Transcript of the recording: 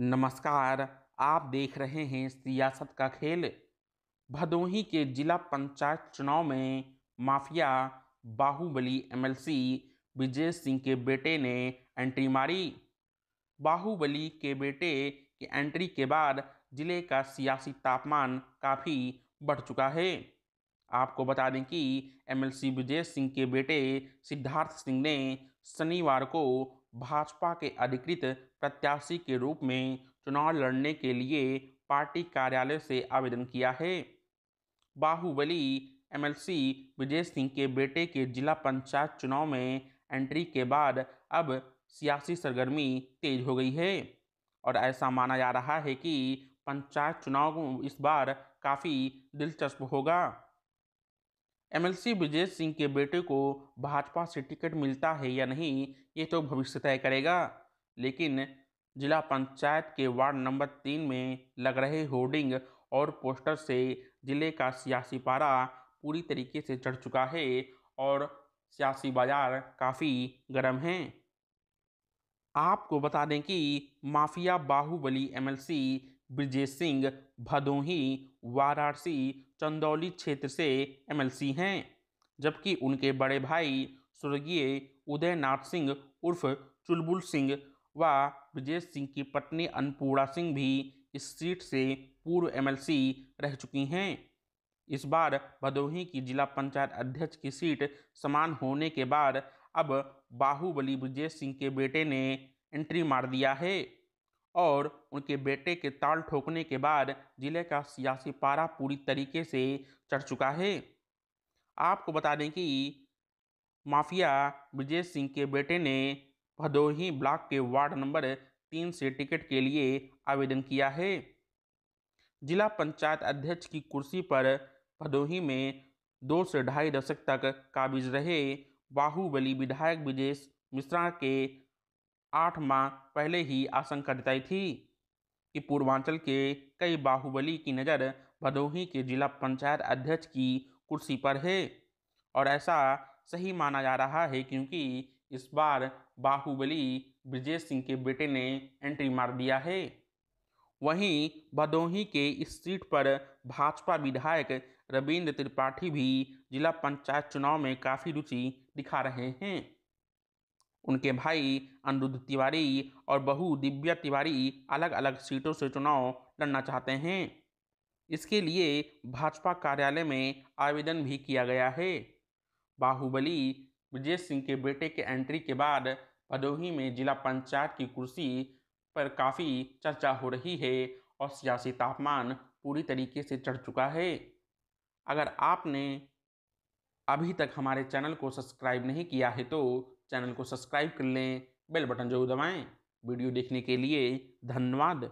नमस्कार आप देख रहे हैं सियासत का खेल भदोही के जिला पंचायत चुनाव में माफिया बाहुबली एमएलसी विजय सिंह के बेटे ने एंट्री मारी बाहुबली के बेटे की एंट्री के बाद जिले का सियासी तापमान काफ़ी बढ़ चुका है आपको बता दें कि एमएलसी विजय सिंह के बेटे सिद्धार्थ सिंह ने शनिवार को भाजपा के अधिकृत प्रत्याशी के रूप में चुनाव लड़ने के लिए पार्टी कार्यालय से आवेदन किया है बाहुबली एमएलसी विजय सिंह के बेटे के जिला पंचायत चुनाव में एंट्री के बाद अब सियासी सरगर्मी तेज हो गई है और ऐसा माना जा रहा है कि पंचायत चुनाव इस बार काफ़ी दिलचस्प होगा एमएलसी विजय सिंह के बेटे को भाजपा से टिकट मिलता है या नहीं ये तो भविष्य तय करेगा लेकिन जिला पंचायत के वार्ड नंबर तीन में लग रहे होर्डिंग और पोस्टर से जिले का सियासी पारा पूरी तरीके से चढ़ चुका है और सियासी बाजार काफ़ी गर्म है आपको बता दें कि माफिया बाहुबली एमएलसी ब्रिजेश सिंह भदोही वाराणसी चंदौली क्षेत्र से एमएलसी हैं जबकि उनके बड़े भाई स्वर्गीय उदयनाथ सिंह उर्फ चुलबुल सिंह व ब्रिजेश सिंह की पत्नी अन्नपूर्णा सिंह भी इस सीट से पूर्व एमएलसी रह चुकी हैं इस बार भदोही की जिला पंचायत अध्यक्ष की सीट समान होने के बाद अब बाहुबली ब्रिजेश सिंह के बेटे ने एंट्री मार दिया है और उनके बेटे के ताल ठोकने के बाद जिले का सियासी पारा पूरी तरीके से चढ़ चुका है आपको बता दें कि माफिया ब्रजेश सिंह के बेटे ने भदोही ब्लॉक के वार्ड नंबर तीन से टिकट के लिए आवेदन किया है जिला पंचायत अध्यक्ष की कुर्सी पर भदोही में दो से ढाई दशक तक काबिज रहे बाहुबली विधायक ब्रजेश मिश्रा के आठ माह पहले ही आशंका जताई थी कि पूर्वांचल के कई बाहुबली की नज़र भदोही के जिला पंचायत अध्यक्ष की कुर्सी पर है और ऐसा सही माना जा रहा है क्योंकि इस बार बाहुबली ब्रजेश सिंह के बेटे ने एंट्री मार दिया है वहीं भदोही के इस सीट पर भाजपा विधायक रविंद्र त्रिपाठी भी जिला पंचायत चुनाव में काफ़ी रुचि दिखा रहे हैं उनके भाई अनिरुद्ध तिवारी और बहू दिव्या तिवारी अलग अलग सीटों से चुनाव लड़ना चाहते हैं इसके लिए भाजपा कार्यालय में आवेदन भी किया गया है बाहुबली विजय सिंह के बेटे के एंट्री के बाद भदोही में जिला पंचायत की कुर्सी पर काफ़ी चर्चा हो रही है और सियासी तापमान पूरी तरीके से चढ़ चुका है अगर आपने अभी तक हमारे चैनल को सब्सक्राइब नहीं किया है तो चैनल को सब्सक्राइब कर लें बेल बटन जरूर दबाएँ वीडियो देखने के लिए धन्यवाद